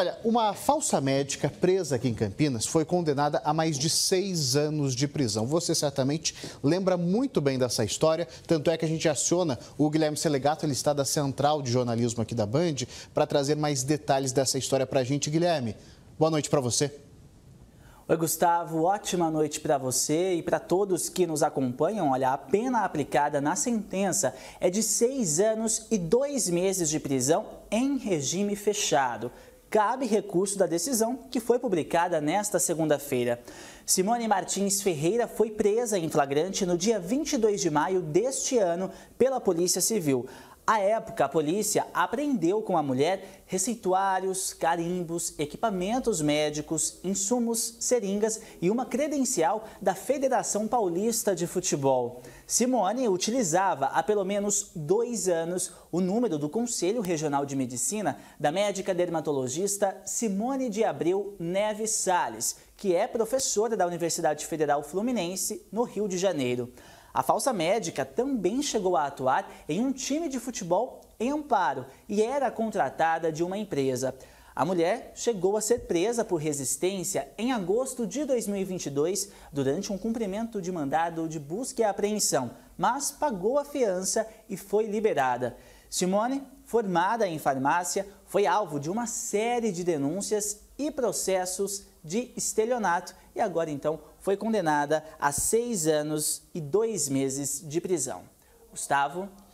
olha, uma falsa médica presa aqui em Campinas foi condenada a mais de seis anos de prisão. Você certamente lembra muito bem dessa história, tanto é que a gente aciona o Guilherme Selegato, ele está da Central de Jornalismo aqui da Band, para trazer mais detalhes dessa história para a gente. Guilherme, boa noite para você. Oi, Gustavo. Ótima noite para você e para todos que nos acompanham. Olha, a pena aplicada na sentença é de seis anos e dois meses de prisão em regime fechado cabe recurso da decisão que foi publicada nesta segunda-feira. Simone Martins Ferreira foi presa em flagrante no dia 22 de maio deste ano pela Polícia Civil. À época, a polícia apreendeu com a mulher receituários, carimbos, equipamentos médicos, insumos, seringas e uma credencial da Federação Paulista de Futebol. Simone utilizava há pelo menos dois anos o número do Conselho Regional de Medicina da médica dermatologista Simone de Abreu Neves Sales, que é professora da Universidade Federal Fluminense, no Rio de Janeiro. A falsa médica também chegou a atuar em um time de futebol em Amparo e era contratada de uma empresa. A mulher chegou a ser presa por resistência em agosto de 2022 durante um cumprimento de mandado de busca e apreensão, mas pagou a fiança e foi liberada. Simone formada em farmácia, foi alvo de uma série de denúncias e processos de estelionato e agora então foi condenada a seis anos e dois meses de prisão. Gustavo,